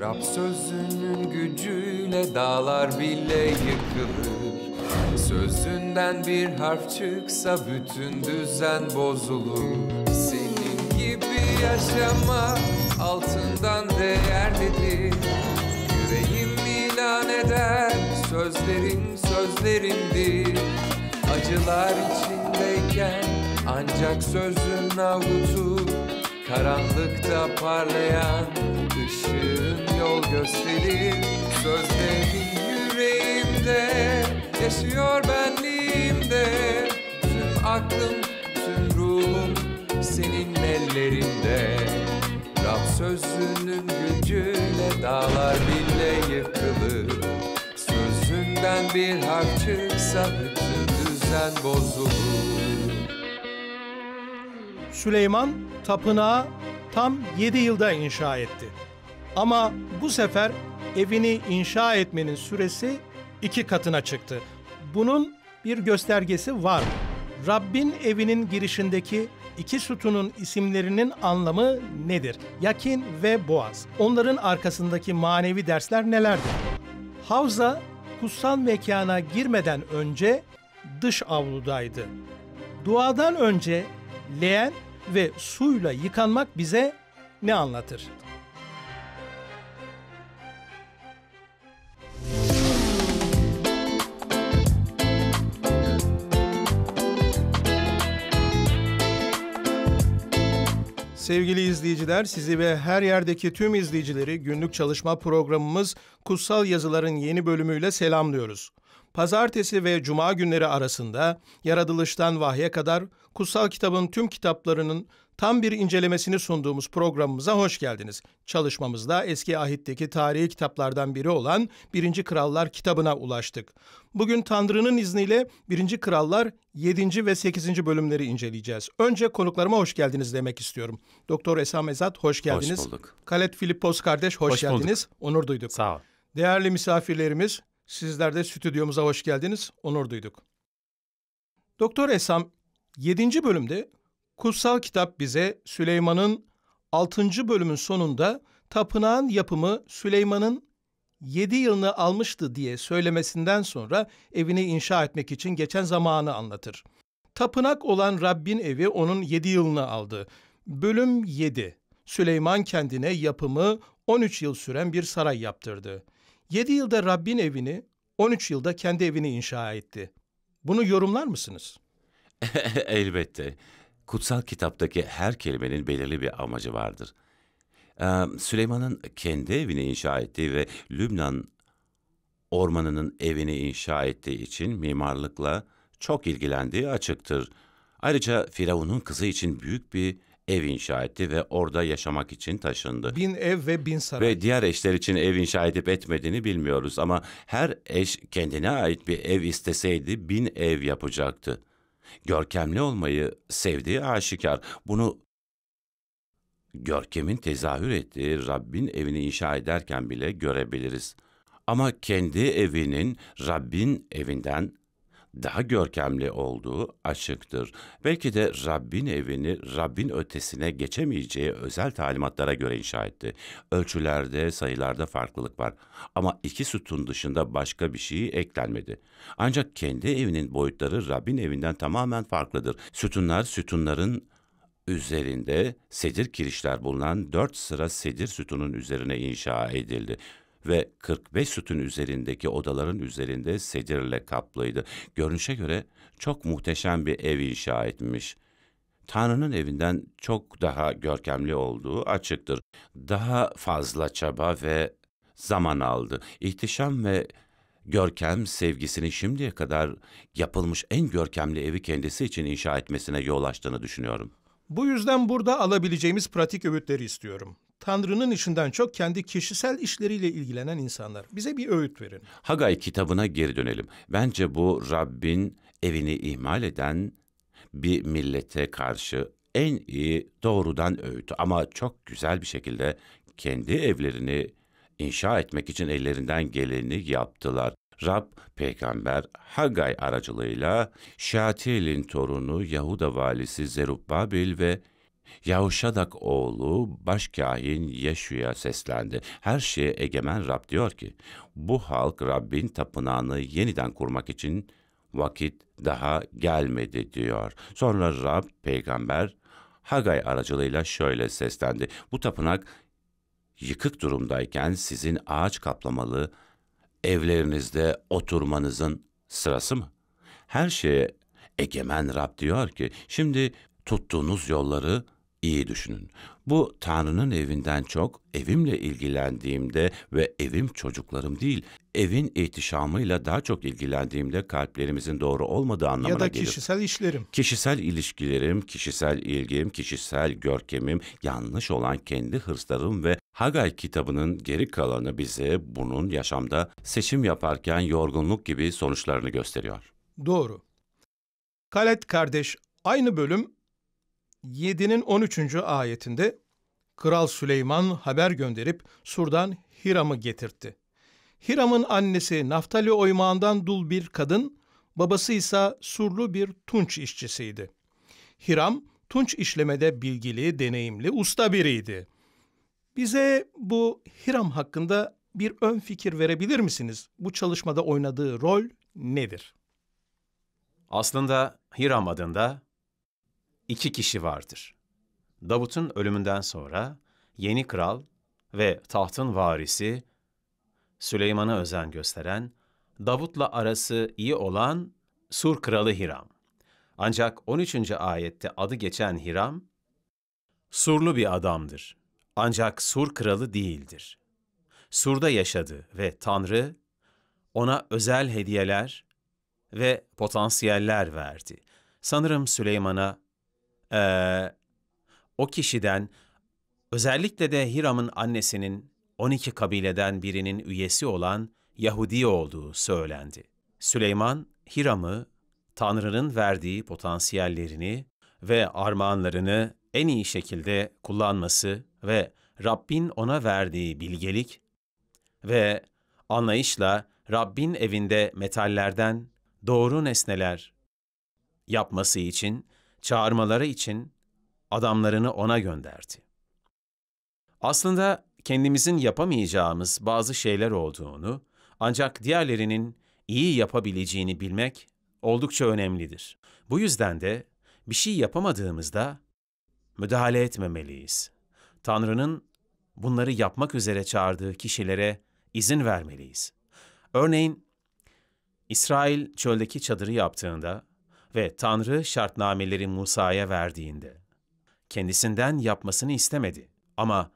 Rab sözünün gücüyle dağlar bile yıkılır Sözünden bir harf çıksa bütün düzen bozulur Senin gibi yaşama altından değerlidir Yüreğim ilan eder sözlerin sözlerindir Acılar içindeyken ancak sözün avutur Karanlıkta parlayan ışığın yol gösterir Sözlerin yüreğimde yaşıyor benliğimde Tüm aklım, tüm ruhum senin ellerinde Rab sözünün gücüyle dağlar bile yıkılır Sözünden bir hak çıksa bütün düzen bozulur Süleyman tapınağı tam 7 yılda inşa etti. Ama bu sefer evini inşa etmenin süresi iki katına çıktı. Bunun bir göstergesi var. Rabbin evinin girişindeki iki sütunun isimlerinin anlamı nedir? Yakin ve Boğaz. Onların arkasındaki manevi dersler nelerdir? Havza kutsal mekana girmeden önce dış avludaydı. Duadan önce leğen ve suyla yıkanmak bize ne anlatır? Sevgili izleyiciler, sizi ve her yerdeki tüm izleyicileri günlük çalışma programımız Kutsal Yazıların yeni bölümüyle selamlıyoruz. Pazartesi ve cuma günleri arasında yaratılıştan vahye kadar kutsal kitabın tüm kitaplarının tam bir incelemesini sunduğumuz programımıza hoş geldiniz. Çalışmamızda eski ahitteki tarihi kitaplardan biri olan Birinci Krallar kitabına ulaştık. Bugün Tanrı'nın izniyle Birinci Krallar 7. ve 8. bölümleri inceleyeceğiz. Önce konuklarıma hoş geldiniz demek istiyorum. Doktor Esam Ezat hoş geldiniz. Hoş bulduk. Kalet Filippos kardeş hoş, hoş geldiniz. Bulduk. Onur duyduk. Sağ ol. Değerli misafirlerimiz sizler de stüdyomuza hoş geldiniz. Onur duyduk. Doktor Esam 7. bölümde kutsal kitap bize Süleyman'ın 6. bölümün sonunda tapınağın yapımı Süleyman'ın 7 yılını almıştı diye söylemesinden sonra evini inşa etmek için geçen zamanı anlatır. Tapınak olan Rabbin evi onun 7 yılını aldı. Bölüm 7. Süleyman kendine yapımı 13 yıl süren bir saray yaptırdı. 7 yılda Rabbin evini, 13 yılda kendi evini inşa etti. Bunu yorumlar mısınız? Elbette. Kutsal kitaptaki her kelimenin belirli bir amacı vardır. Ee, Süleyman'ın kendi evini inşa ettiği ve Lübnan ormanının evini inşa ettiği için mimarlıkla çok ilgilendiği açıktır. Ayrıca Firavun'un kızı için büyük bir ev inşa etti ve orada yaşamak için taşındı. Bin ev ve bin saray. Ve diğer eşler için ev inşa edip etmediğini bilmiyoruz ama her eş kendine ait bir ev isteseydi bin ev yapacaktı görkemli olmayı sevdiği aşikar. Bunu görkemin tezahür ettiği Rabbin evini inşa ederken bile görebiliriz. Ama kendi evinin Rabbin evinden daha görkemli olduğu açıktır. Belki de Rabbin evini Rabbin ötesine geçemeyeceği özel talimatlara göre inşa etti. Ölçülerde, sayılarda farklılık var ama iki sütun dışında başka bir şey eklenmedi. Ancak kendi evinin boyutları Rabbin evinden tamamen farklıdır. Sütunlar sütunların üzerinde sedir kirişler bulunan dört sıra sedir sütunun üzerine inşa edildi ve 45 sütun üzerindeki odaların üzerinde sedirle kaplıydı. Görünüşe göre çok muhteşem bir ev inşa etmiş. Tanrı'nın evinden çok daha görkemli olduğu açıktır. Daha fazla çaba ve zaman aldı. İhtişam ve görkem sevgisini şimdiye kadar yapılmış en görkemli evi kendisi için inşa etmesine yol açtığını düşünüyorum. Bu yüzden burada alabileceğimiz pratik öğütleri istiyorum. Tanrı'nın işinden çok kendi kişisel işleriyle ilgilenen insanlar. Bize bir öğüt verin. Hagay kitabına geri dönelim. Bence bu Rabbin evini ihmal eden bir millete karşı en iyi doğrudan öğüt ama çok güzel bir şekilde kendi evlerini inşa etmek için ellerinden geleni yaptılar. Rab peygamber Hagay aracılığıyla Şatil'in torunu Yahuda valisi Zerubbabel ve Yahuşadak oğlu başkahin Yeşu'ya seslendi. Her şeye egemen Rab diyor ki, bu halk Rabbin tapınağını yeniden kurmak için vakit daha gelmedi diyor. Sonra Rab peygamber Hagay aracılığıyla şöyle seslendi. Bu tapınak yıkık durumdayken sizin ağaç kaplamalı evlerinizde oturmanızın sırası mı? Her şeye egemen Rab diyor ki şimdi tuttuğunuz yolları İyi düşünün. Bu Tanrı'nın evinden çok evimle ilgilendiğimde ve evim çocuklarım değil, evin ihtişamıyla daha çok ilgilendiğimde kalplerimizin doğru olmadığı anlamına gelir. Ya da gelir. kişisel işlerim. Kişisel ilişkilerim, kişisel ilgim, kişisel görkemim, yanlış olan kendi hırslarım ve Hagay kitabının geri kalanı bize bunun yaşamda seçim yaparken yorgunluk gibi sonuçlarını gösteriyor. Doğru. Kalet kardeş aynı bölüm 7'nin 13. ayetinde Kral Süleyman haber gönderip Sur'dan Hiram'ı getirtti. Hiram'ın annesi Naftali oymağından dul bir kadın, babası ise Surlu bir tunç işçisiydi. Hiram, tunç işlemede bilgili, deneyimli, usta biriydi. Bize bu Hiram hakkında bir ön fikir verebilir misiniz? Bu çalışmada oynadığı rol nedir? Aslında Hiram adında iki kişi vardır. Davut'un ölümünden sonra yeni kral ve tahtın varisi Süleyman'a özen gösteren, Davut'la arası iyi olan Sur kralı Hiram. Ancak 13. ayette adı geçen Hiram, Surlu bir adamdır. Ancak Sur kralı değildir. Sur'da yaşadı ve Tanrı ona özel hediyeler ve potansiyeller verdi. Sanırım Süleyman'a e, o kişiden özellikle de Hiram'ın annesinin 12 kabileden birinin üyesi olan Yahudi olduğu söylendi. Süleyman, Hiram'ı Tanrı'nın verdiği potansiyellerini ve armağanlarını en iyi şekilde kullanması ve Rabbin ona verdiği bilgelik ve anlayışla Rabbin evinde metallerden doğru nesneler yapması için çağırmaları için adamlarını ona gönderdi. Aslında kendimizin yapamayacağımız bazı şeyler olduğunu ancak diğerlerinin iyi yapabileceğini bilmek oldukça önemlidir. Bu yüzden de bir şey yapamadığımızda müdahale etmemeliyiz. Tanrı'nın bunları yapmak üzere çağırdığı kişilere izin vermeliyiz. Örneğin İsrail çöldeki çadırı yaptığında ve Tanrı şartnameleri Musa'ya verdiğinde. Kendisinden yapmasını istemedi ama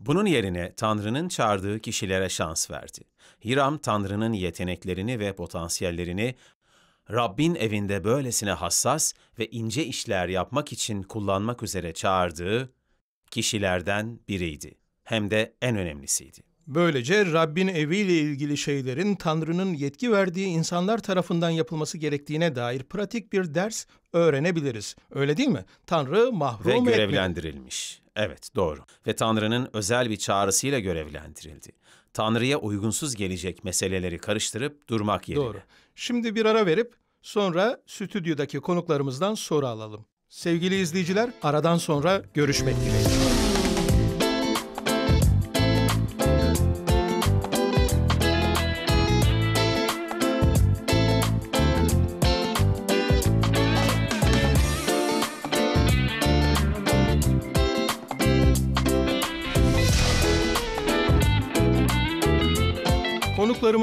bunun yerine Tanrı'nın çağırdığı kişilere şans verdi. Hiram Tanrı'nın yeteneklerini ve potansiyellerini Rabbin evinde böylesine hassas ve ince işler yapmak için kullanmak üzere çağırdığı kişilerden biriydi. Hem de en önemlisiydi. Böylece Rabbin eviyle ilgili şeylerin Tanrı'nın yetki verdiği insanlar tarafından yapılması gerektiğine dair pratik bir ders öğrenebiliriz. Öyle değil mi? Tanrı mahrum Ve görevlendirilmiş. Etmedi. Evet doğru. Ve Tanrı'nın özel bir çağrısıyla görevlendirildi. Tanrı'ya uygunsuz gelecek meseleleri karıştırıp durmak yerine. Doğru. Şimdi bir ara verip sonra stüdyodaki konuklarımızdan soru alalım. Sevgili izleyiciler aradan sonra görüşmek dileğiyle.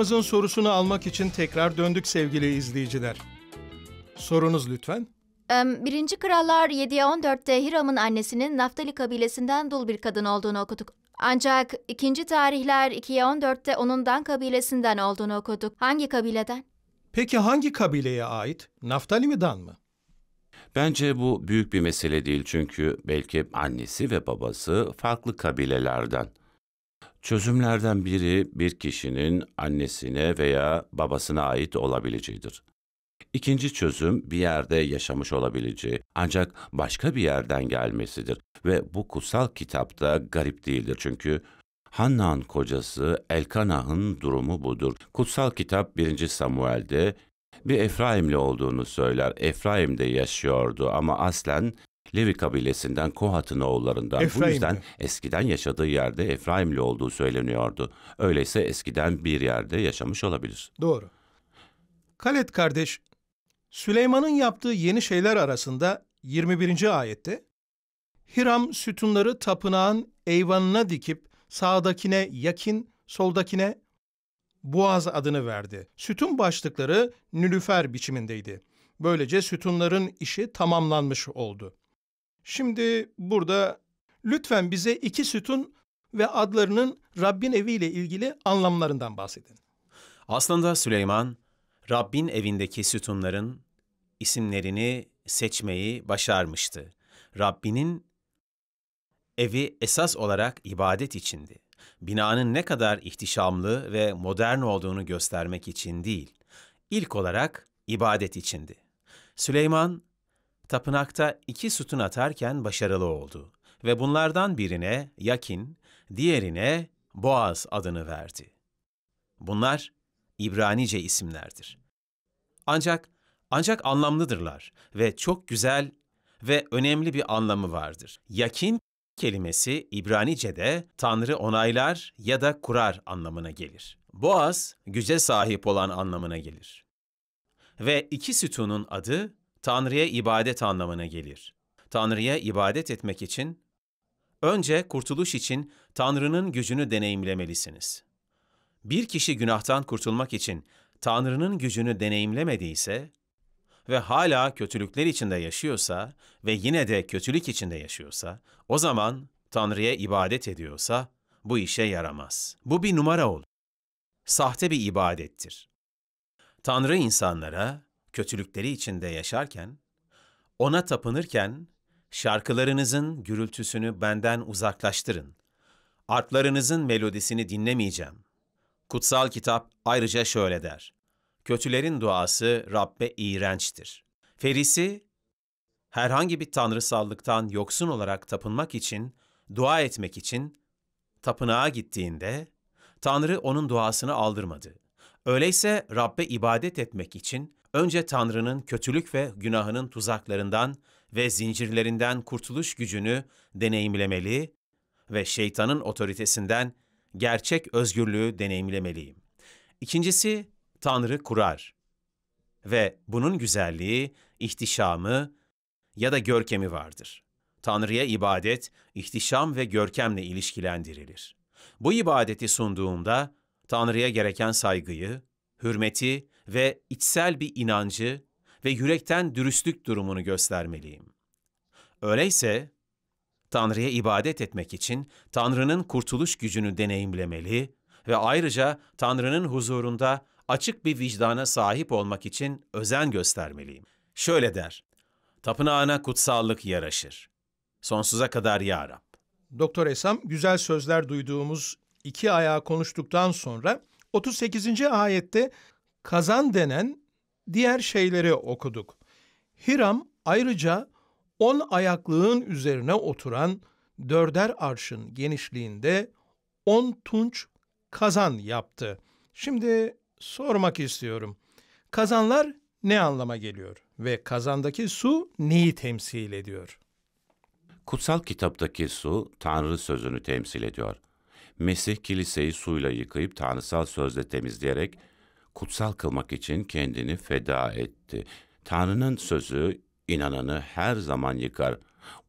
Hocamızın sorusunu almak için tekrar döndük sevgili izleyiciler. Sorunuz lütfen. Birinci Krallar 7'ye 14'te Hiram'ın annesinin Naftali kabilesinden dul bir kadın olduğunu okuduk. Ancak ikinci tarihler 2'ye 14'te onun Dan kabilesinden olduğunu okuduk. Hangi kabileden? Peki hangi kabileye ait? Naftali mi Dan mı? Bence bu büyük bir mesele değil çünkü belki annesi ve babası farklı kabilelerden. Çözümlerden biri bir kişinin annesine veya babasına ait olabileceğidir. İkinci çözüm bir yerde yaşamış olabileceği ancak başka bir yerden gelmesidir ve bu kutsal kitapta garip değildir çünkü Hanna'nın kocası Elkanah'ın durumu budur. Kutsal kitap 1. Samuel'de bir Efraimli olduğunu söyler. Efraim'de yaşıyordu ama aslen Levi kabilesinden Kohat'ın oğullarından. Efraimli. Bu yüzden eskiden yaşadığı yerde Efraimli olduğu söyleniyordu. Öyleyse eskiden bir yerde yaşamış olabilir. Doğru. Kalet kardeş, Süleyman'ın yaptığı yeni şeyler arasında 21. ayette Hiram sütunları tapınağın eyvanına dikip sağdakine yakin, soldakine Boğaz adını verdi. Sütun başlıkları nülüfer biçimindeydi. Böylece sütunların işi tamamlanmış oldu. Şimdi burada lütfen bize iki sütun ve adlarının Rabbin eviyle ilgili anlamlarından bahsedin. Aslında Süleyman, Rabbin evindeki sütunların isimlerini seçmeyi başarmıştı. Rabbinin evi esas olarak ibadet içindi. Binanın ne kadar ihtişamlı ve modern olduğunu göstermek için değil, ilk olarak ibadet içindi. Süleyman, Tapınakta iki sütun atarken başarılı oldu ve bunlardan birine Yakin, diğerine Boaz adını verdi. Bunlar İbranice isimlerdir. Ancak ancak anlamlıdırlar ve çok güzel ve önemli bir anlamı vardır. Yakin kelimesi İbranice'de Tanrı onaylar ya da kurar anlamına gelir. Boğaz, güce sahip olan anlamına gelir. Ve iki sütunun adı Tanrı'ya ibadet anlamına gelir. Tanrı'ya ibadet etmek için önce kurtuluş için Tanrı'nın gücünü deneyimlemelisiniz. Bir kişi günahtan kurtulmak için Tanrı'nın gücünü deneyimlemediyse ve hala kötülükler içinde yaşıyorsa ve yine de kötülük içinde yaşıyorsa, o zaman Tanrı'ya ibadet ediyorsa bu işe yaramaz. Bu bir numara olur. Sahte bir ibadettir. Tanrı insanlara kötülükleri içinde yaşarken, ona tapınırken şarkılarınızın gürültüsünü benden uzaklaştırın. Artlarınızın melodisini dinlemeyeceğim. Kutsal kitap ayrıca şöyle der. Kötülerin duası Rabbe iğrençtir. Ferisi, herhangi bir tanrısallıktan yoksun olarak tapınmak için, dua etmek için tapınağa gittiğinde, Tanrı onun duasını aldırmadı. Öyleyse Rabbe ibadet etmek için önce Tanrı'nın kötülük ve günahının tuzaklarından ve zincirlerinden kurtuluş gücünü deneyimlemeli ve şeytanın otoritesinden gerçek özgürlüğü deneyimlemeliyim. İkincisi Tanrı kurar ve bunun güzelliği, ihtişamı ya da görkemi vardır. Tanrı'ya ibadet, ihtişam ve görkemle ilişkilendirilir. Bu ibadeti sunduğumda Tanrı'ya gereken saygıyı, hürmeti ve içsel bir inancı ve yürekten dürüstlük durumunu göstermeliyim. Öyleyse Tanrı'ya ibadet etmek için Tanrı'nın kurtuluş gücünü deneyimlemeli ve ayrıca Tanrı'nın huzurunda açık bir vicdana sahip olmak için özen göstermeliyim. Şöyle der, tapınağına kutsallık yaraşır. Sonsuza kadar yarab. Doktor Esam, güzel sözler duyduğumuz iki ayağı konuştuktan sonra 38. ayette kazan denen diğer şeyleri okuduk. Hiram ayrıca on ayaklığın üzerine oturan dörder arşın genişliğinde on tunç kazan yaptı. Şimdi sormak istiyorum. Kazanlar ne anlama geliyor ve kazandaki su neyi temsil ediyor? Kutsal kitaptaki su Tanrı sözünü temsil ediyor. Mesih kiliseyi suyla yıkayıp tanrısal sözle temizleyerek kutsal kılmak için kendini feda etti. Tanrı'nın sözü inananı her zaman yıkar.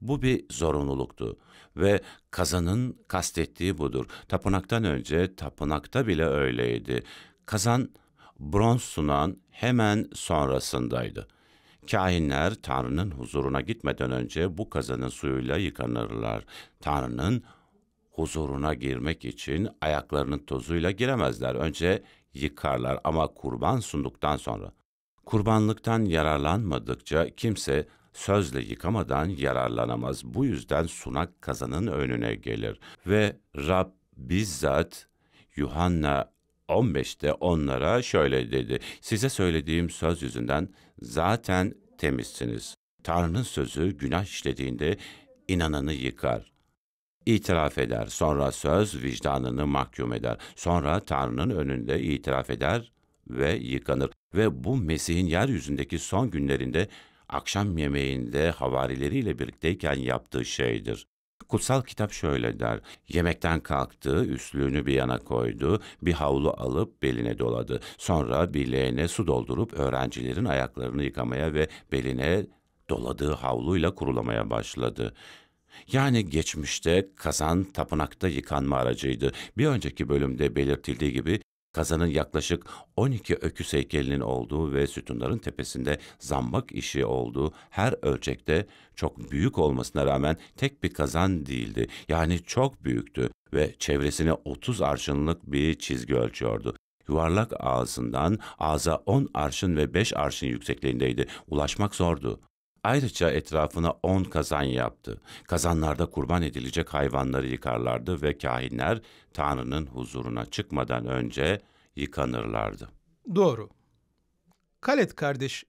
Bu bir zorunluluktu ve kazanın kastettiği budur. Tapınaktan önce tapınakta bile öyleydi. Kazan bronz sunan hemen sonrasındaydı. Kahinler Tanrı'nın huzuruna gitmeden önce bu kazanın suyuyla yıkanırlar. Tanrı'nın huzuruna girmek için ayaklarının tozuyla giremezler. Önce yıkarlar ama kurban sunduktan sonra. Kurbanlıktan yararlanmadıkça kimse sözle yıkamadan yararlanamaz. Bu yüzden sunak kazanın önüne gelir ve Rab bizzat Yuhanna 15'te onlara şöyle dedi. Size söylediğim söz yüzünden zaten temizsiniz. Tanrı'nın sözü günah işlediğinde inananı yıkar. İtiraf eder, sonra söz vicdanını mahkum eder, sonra Tanrı'nın önünde itiraf eder ve yıkanır. Ve bu Mesih'in yeryüzündeki son günlerinde akşam yemeğinde havarileriyle birlikteyken yaptığı şeydir. Kutsal kitap şöyle der, yemekten kalktı, üstlüğünü bir yana koydu, bir havlu alıp beline doladı. Sonra bileğine su doldurup öğrencilerin ayaklarını yıkamaya ve beline doladığı havluyla kurulamaya başladı.'' Yani geçmişte kazan tapınakta yıkanma aracıydı. Bir önceki bölümde belirtildiği gibi kazanın yaklaşık 12 öküz heykelinin olduğu ve sütunların tepesinde zambak işi olduğu her ölçekte çok büyük olmasına rağmen tek bir kazan değildi. Yani çok büyüktü ve çevresini 30 arşınlık bir çizgi ölçüyordu. Yuvarlak ağzından ağza 10 arşın ve 5 arşın yüksekliğindeydi. Ulaşmak zordu. Ayrıca etrafına on kazan yaptı. Kazanlarda kurban edilecek hayvanları yıkarlardı ve kahinler Tanrı'nın huzuruna çıkmadan önce yıkanırlardı. Doğru. Kalet kardeş,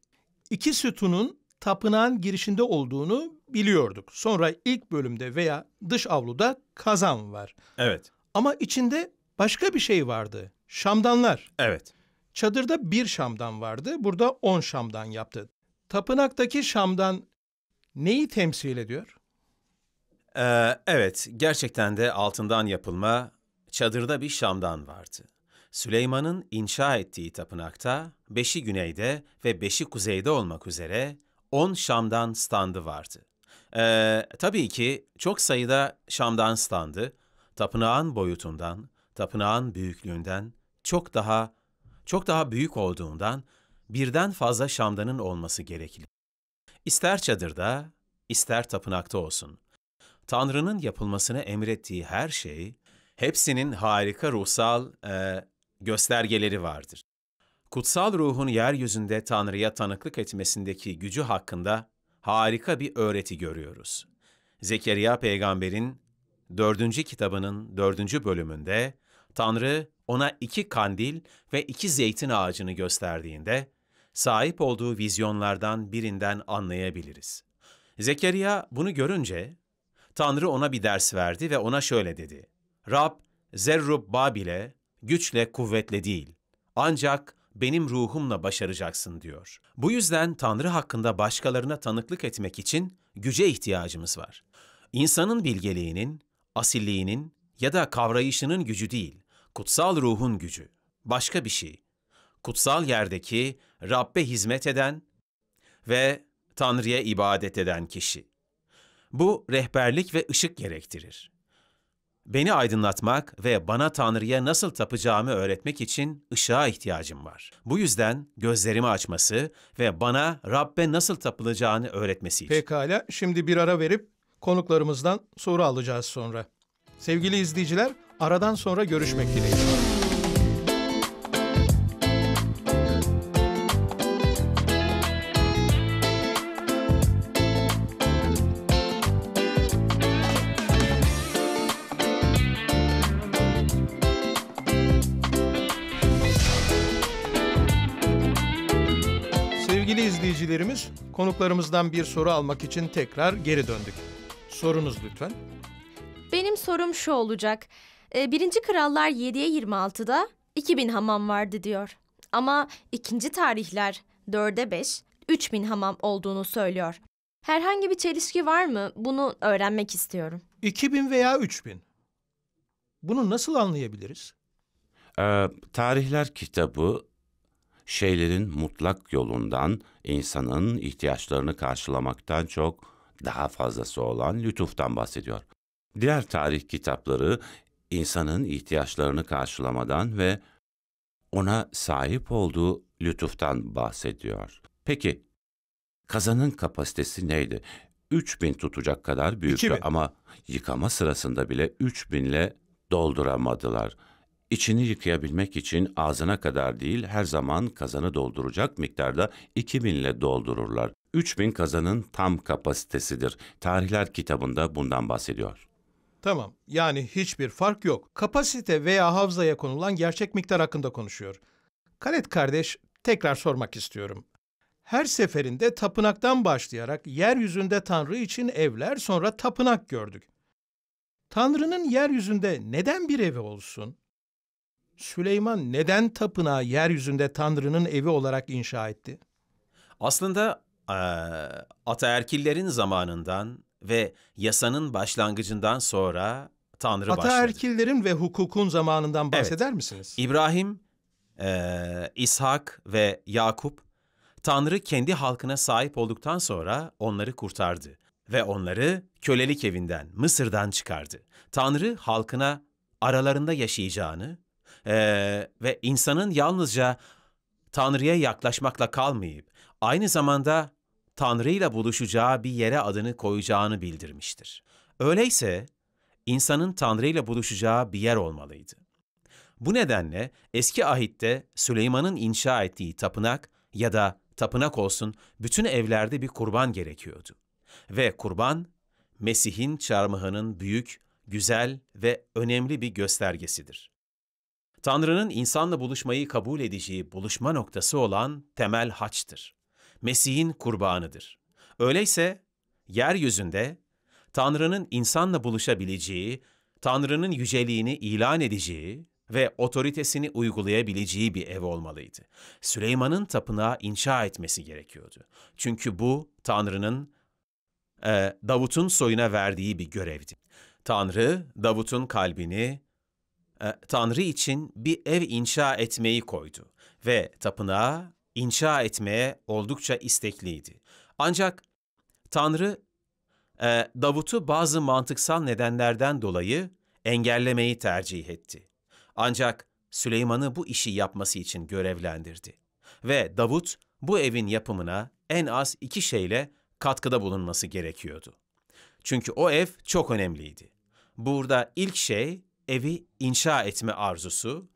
iki sütunun tapınağın girişinde olduğunu biliyorduk. Sonra ilk bölümde veya dış avluda kazan var. Evet. Ama içinde başka bir şey vardı. Şamdanlar. Evet. Çadırda bir şamdan vardı, burada on şamdan yaptı tapınaktaki Şam'dan neyi temsil ediyor? Ee, evet, gerçekten de altından yapılma çadırda bir Şam'dan vardı. Süleyman'ın inşa ettiği tapınakta beşi güneyde ve beşi kuzeyde olmak üzere on Şam'dan standı vardı. Ee, tabii ki çok sayıda Şam'dan standı tapınağın boyutundan, tapınağın büyüklüğünden çok daha çok daha büyük olduğundan birden fazla şamdanın olması gerekli. İster çadırda, ister tapınakta olsun. Tanrı'nın yapılmasını emrettiği her şey, hepsinin harika ruhsal e, göstergeleri vardır. Kutsal ruhun yeryüzünde Tanrı'ya tanıklık etmesindeki gücü hakkında harika bir öğreti görüyoruz. Zekeriya peygamberin 4. kitabının 4. bölümünde Tanrı ona iki kandil ve iki zeytin ağacını gösterdiğinde sahip olduğu vizyonlardan birinden anlayabiliriz. Zekeriya bunu görünce Tanrı ona bir ders verdi ve ona şöyle dedi. Rab, Zerrub Babil'e güçle kuvvetle değil, ancak benim ruhumla başaracaksın diyor. Bu yüzden Tanrı hakkında başkalarına tanıklık etmek için güce ihtiyacımız var. İnsanın bilgeliğinin, asilliğinin ya da kavrayışının gücü değil, kutsal ruhun gücü. Başka bir şey, kutsal yerdeki Rabbe hizmet eden ve Tanrı'ya ibadet eden kişi. Bu rehberlik ve ışık gerektirir. Beni aydınlatmak ve bana Tanrı'ya nasıl tapacağımı öğretmek için ışığa ihtiyacım var. Bu yüzden gözlerimi açması ve bana Rabbe nasıl tapılacağını öğretmesi için. Pekala, şimdi bir ara verip konuklarımızdan soru alacağız sonra. Sevgili izleyiciler, aradan sonra görüşmek dileğiyle. Konuklarımızdan bir soru almak için tekrar geri döndük. Sorunuz lütfen. Benim sorum şu olacak. Ee, birinci krallar 7'ye 26'da 2000 hamam vardı diyor. Ama ikinci tarihler 4'e 5, 3000 hamam olduğunu söylüyor. Herhangi bir çelişki var mı? Bunu öğrenmek istiyorum. 2000 veya 3000. Bunu nasıl anlayabiliriz? Ee, tarihler kitabı şeylerin mutlak yolundan insanın ihtiyaçlarını karşılamaktan çok daha fazlası olan lütuftan bahsediyor. Diğer tarih kitapları insanın ihtiyaçlarını karşılamadan ve ona sahip olduğu lütuftan bahsediyor. Peki kazanın kapasitesi neydi? 3000 tutacak kadar büyüktü 2000. ama yıkama sırasında bile 3000 ile dolduramadılar. İçini yıkayabilmek için ağzına kadar değil her zaman kazanı dolduracak miktarda 2000 ile doldururlar. 3000 kazanın tam kapasitesidir. Tarihler kitabında bundan bahsediyor. Tamam yani hiçbir fark yok. Kapasite veya havzaya konulan gerçek miktar hakkında konuşuyor. Kalet kardeş tekrar sormak istiyorum. Her seferinde tapınaktan başlayarak yeryüzünde Tanrı için evler sonra tapınak gördük. Tanrı'nın yeryüzünde neden bir evi olsun? Süleyman neden tapınağı yeryüzünde Tanrı'nın evi olarak inşa etti? Aslında e, ataerkillerin zamanından ve yasanın başlangıcından sonra Tanrı Ata başladı. Ataerkillerin ve hukukun zamanından bahseder evet. misiniz? İbrahim, e, İshak ve Yakup, Tanrı kendi halkına sahip olduktan sonra onları kurtardı ve onları kölelik evinden, Mısır'dan çıkardı. Tanrı halkına aralarında yaşayacağını ee, ve insanın yalnızca Tanrı'ya yaklaşmakla kalmayıp aynı zamanda Tanrı ile buluşacağı bir yere adını koyacağını bildirmiştir. Öyleyse insanın Tanrı ile buluşacağı bir yer olmalıydı. Bu nedenle eski ahitte Süleyman'ın inşa ettiği tapınak ya da tapınak olsun bütün evlerde bir kurban gerekiyordu. Ve kurban Mesih'in çarmıhının büyük, güzel ve önemli bir göstergesidir. Tanrı'nın insanla buluşmayı kabul edeceği buluşma noktası olan temel haçtır. Mesih'in kurbanıdır. Öyleyse yeryüzünde Tanrı'nın insanla buluşabileceği, Tanrı'nın yüceliğini ilan edeceği ve otoritesini uygulayabileceği bir ev olmalıydı. Süleyman'ın tapınağı inşa etmesi gerekiyordu. Çünkü bu Tanrı'nın e, Davut'un soyuna verdiği bir görevdi. Tanrı Davut'un kalbini e, Tanrı için bir ev inşa etmeyi koydu ve tapınağı inşa etmeye oldukça istekliydi. Ancak Tanrı e, Davut'u bazı mantıksal nedenlerden dolayı engellemeyi tercih etti. Ancak Süleyman'ı bu işi yapması için görevlendirdi. Ve Davut bu evin yapımına en az iki şeyle katkıda bulunması gerekiyordu. Çünkü o ev çok önemliydi. Burada ilk şey evi inşa etme arzusu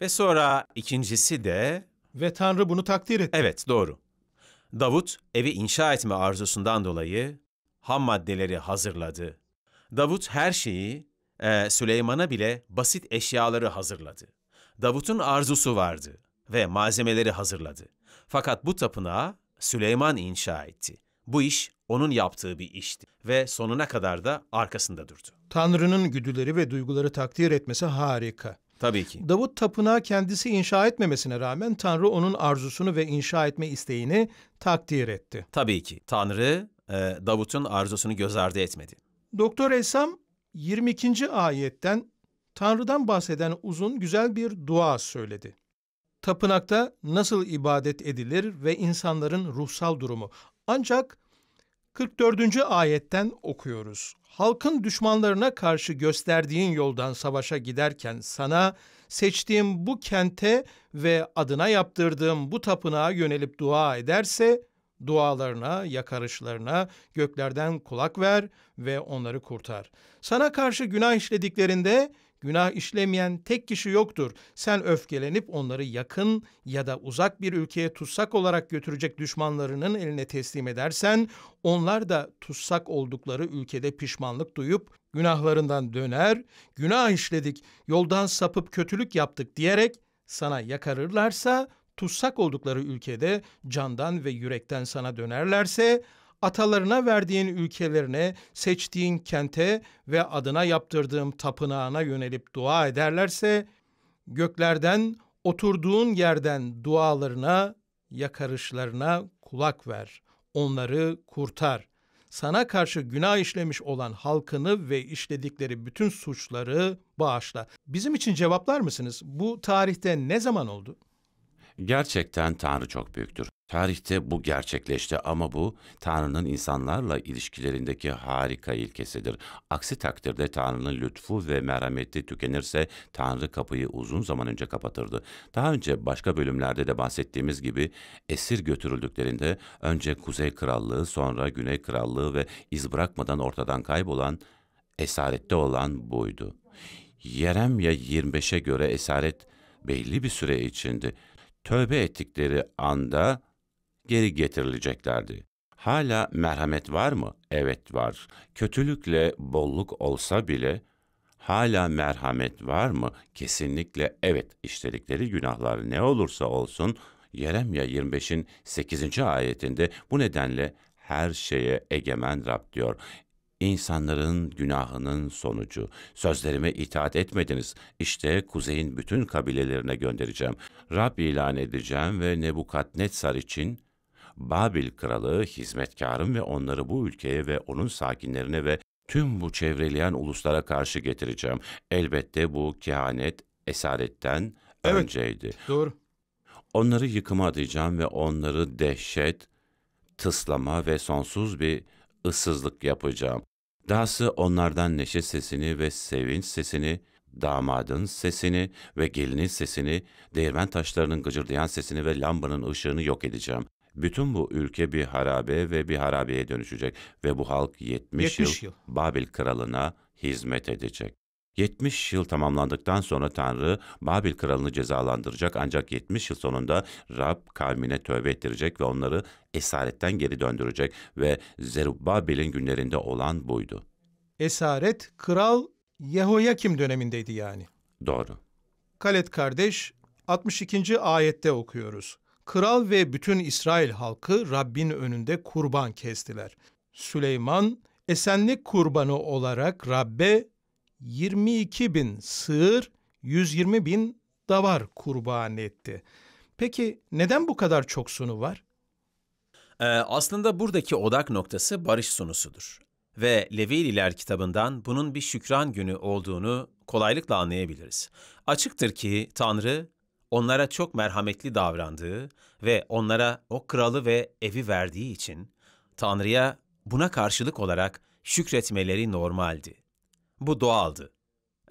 ve sonra ikincisi de... Ve Tanrı bunu takdir etti. Evet, doğru. Davut evi inşa etme arzusundan dolayı ham maddeleri hazırladı. Davut her şeyi, e, Süleyman'a bile basit eşyaları hazırladı. Davut'un arzusu vardı ve malzemeleri hazırladı. Fakat bu tapınağı Süleyman inşa etti. Bu iş onun yaptığı bir işti ve sonuna kadar da arkasında durdu. Tanrı'nın güdüleri ve duyguları takdir etmesi harika. Tabii ki. Davut tapınağı kendisi inşa etmemesine rağmen Tanrı onun arzusunu ve inşa etme isteğini takdir etti. Tabii ki. Tanrı e, Davut'un arzusunu göz ardı etmedi. Doktor Esam 22. ayetten Tanrı'dan bahseden uzun güzel bir dua söyledi. Tapınakta nasıl ibadet edilir ve insanların ruhsal durumu, ancak 44. ayetten okuyoruz. Halkın düşmanlarına karşı gösterdiğin yoldan savaşa giderken sana seçtiğim bu kente ve adına yaptırdığım bu tapınağa yönelip dua ederse dualarına, yakarışlarına göklerden kulak ver ve onları kurtar. Sana karşı günah işlediklerinde Günah işlemeyen tek kişi yoktur. Sen öfkelenip onları yakın ya da uzak bir ülkeye tutsak olarak götürecek düşmanlarının eline teslim edersen, onlar da tutsak oldukları ülkede pişmanlık duyup günahlarından döner, günah işledik, yoldan sapıp kötülük yaptık diyerek sana yakarırlarsa, tutsak oldukları ülkede candan ve yürekten sana dönerlerse, atalarına verdiğin ülkelerine, seçtiğin kente ve adına yaptırdığım tapınağına yönelip dua ederlerse, göklerden, oturduğun yerden dualarına, yakarışlarına kulak ver. Onları kurtar. Sana karşı günah işlemiş olan halkını ve işledikleri bütün suçları bağışla. Bizim için cevaplar mısınız? Bu tarihte ne zaman oldu? Gerçekten Tanrı çok büyüktür. Tarihte bu gerçekleşti ama bu Tanrı'nın insanlarla ilişkilerindeki harika ilkesidir. Aksi takdirde Tanrı'nın lütfu ve merhameti tükenirse Tanrı kapıyı uzun zaman önce kapatırdı. Daha önce başka bölümlerde de bahsettiğimiz gibi esir götürüldüklerinde önce Kuzey Krallığı sonra Güney Krallığı ve iz bırakmadan ortadan kaybolan esarette olan buydu. Yeremya 25'e göre esaret belli bir süre içindi. Tövbe ettikleri anda geri getirileceklerdi. Hala merhamet var mı? Evet var. Kötülükle bolluk olsa bile hala merhamet var mı? Kesinlikle evet. İşledikleri günahlar ne olursa olsun Yeremya 25'in 8. ayetinde bu nedenle her şeye egemen Rab diyor. İnsanların günahının sonucu. Sözlerime itaat etmediniz. İşte kuzeyin bütün kabilelerine göndereceğim. Rab ilan edeceğim ve Nebukadnetsar için Babil kralı hizmetkarım ve onları bu ülkeye ve onun sakinlerine ve tüm bu çevreleyen uluslara karşı getireceğim. Elbette bu kehanet esaretten evet, önceydi. Doğru. Onları yıkıma atacağım ve onları dehşet, tıslama ve sonsuz bir ıssızlık yapacağım. Dahası onlardan neşe sesini ve sevinç sesini, damadın sesini ve gelinin sesini, değirmen taşlarının gıcırdayan sesini ve lambanın ışığını yok edeceğim bütün bu ülke bir harabe ve bir harabeye dönüşecek ve bu halk 70, 70 yıl, yıl Babil kralına hizmet edecek. 70 yıl tamamlandıktan sonra Tanrı Babil kralını cezalandıracak ancak 70 yıl sonunda Rab kavmine tövbe ettirecek ve onları esaretten geri döndürecek ve Zerubbabel'in günlerinde olan buydu. Esaret kral Yehoyakim dönemindeydi yani. Doğru. Kalet kardeş 62. ayette okuyoruz. Kral ve bütün İsrail halkı Rabbin önünde kurban kestiler. Süleyman esenlik kurbanı olarak Rabbe 22 bin sığır, 120 bin davar kurban etti. Peki neden bu kadar çok sunu var? Ee, aslında buradaki odak noktası barış sunusudur. Ve Levililer kitabından bunun bir şükran günü olduğunu kolaylıkla anlayabiliriz. Açıktır ki Tanrı onlara çok merhametli davrandığı ve onlara o kralı ve evi verdiği için Tanrı'ya buna karşılık olarak şükretmeleri normaldi. Bu doğaldı.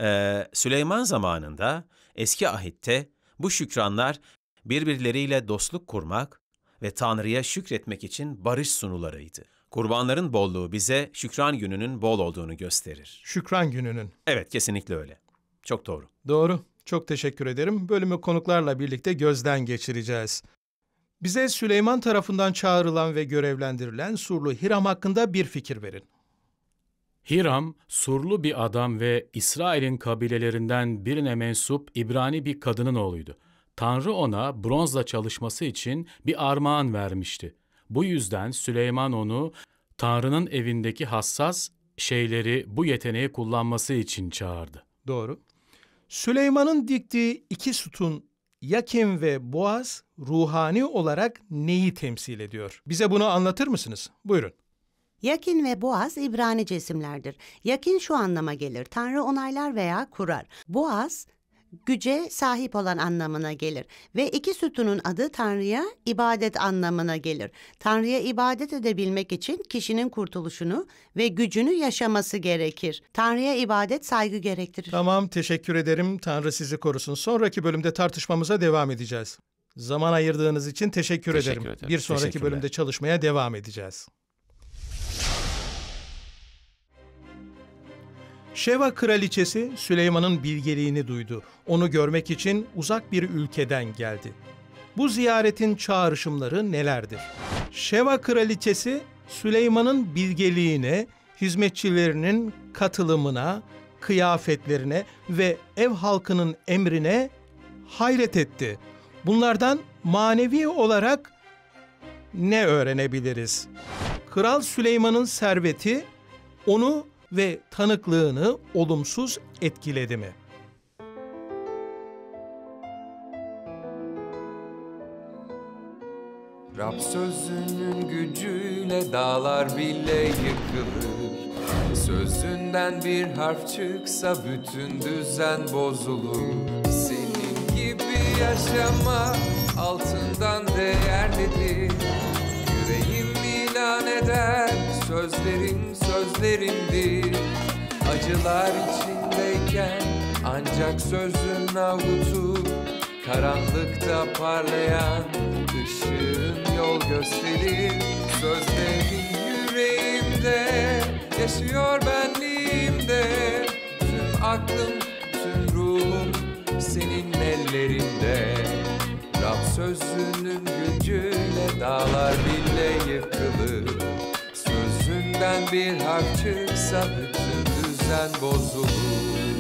Ee, Süleyman zamanında eski ahitte bu şükranlar birbirleriyle dostluk kurmak ve Tanrı'ya şükretmek için barış sunularıydı. Kurbanların bolluğu bize şükran gününün bol olduğunu gösterir. Şükran gününün. Evet, kesinlikle öyle. Çok doğru. Doğru. Çok teşekkür ederim. Bölümü konuklarla birlikte gözden geçireceğiz. Bize Süleyman tarafından çağrılan ve görevlendirilen Surlu Hiram hakkında bir fikir verin. Hiram, Surlu bir adam ve İsrail'in kabilelerinden birine mensup İbrani bir kadının oğluydu. Tanrı ona bronzla çalışması için bir armağan vermişti. Bu yüzden Süleyman onu Tanrı'nın evindeki hassas şeyleri bu yeteneği kullanması için çağırdı. Doğru. Süleyman'ın diktiği iki sütun Yakin ve Boğaz ruhani olarak neyi temsil ediyor? Bize bunu anlatır mısınız? Buyurun. Yakin ve Boğaz İbranice isimlerdir. Yakin şu anlama gelir. Tanrı onaylar veya kurar. Boğaz güce sahip olan anlamına gelir ve iki sütunun adı Tanrı'ya ibadet anlamına gelir. Tanrı'ya ibadet edebilmek için kişinin kurtuluşunu ve gücünü yaşaması gerekir. Tanrı'ya ibadet saygı gerektirir. Tamam, teşekkür ederim. Tanrı sizi korusun. Sonraki bölümde tartışmamıza devam edeceğiz. Zaman ayırdığınız için teşekkür, teşekkür ederim. ederim. Bir sonraki bölümde çalışmaya devam edeceğiz. Şeva kraliçesi Süleyman'ın bilgeliğini duydu. Onu görmek için uzak bir ülkeden geldi. Bu ziyaretin çağrışımları nelerdir? Şeva kraliçesi Süleyman'ın bilgeliğine, hizmetçilerinin katılımına, kıyafetlerine ve ev halkının emrine hayret etti. Bunlardan manevi olarak ne öğrenebiliriz? Kral Süleyman'ın serveti onu ve tanıklığını olumsuz etkiledi mi? Rab sözünün gücüyle dağlar bile yıkılır Sözünden bir harf çıksa bütün düzen bozulur Senin gibi yaşama altından değerlidir Yüreğim isyan eder Sözlerim sözlerimdi Acılar içindeyken ancak sözün avutu Karanlıkta parlayan ışığın yol gösterir Sözlerin yüreğimde yaşıyor benliğimde Tüm aklım tüm ruhum senin ellerinde Rab sözünün gücüyle dağlar bile yıkılır İçinden bir harf çıksa bütün düzen bozulur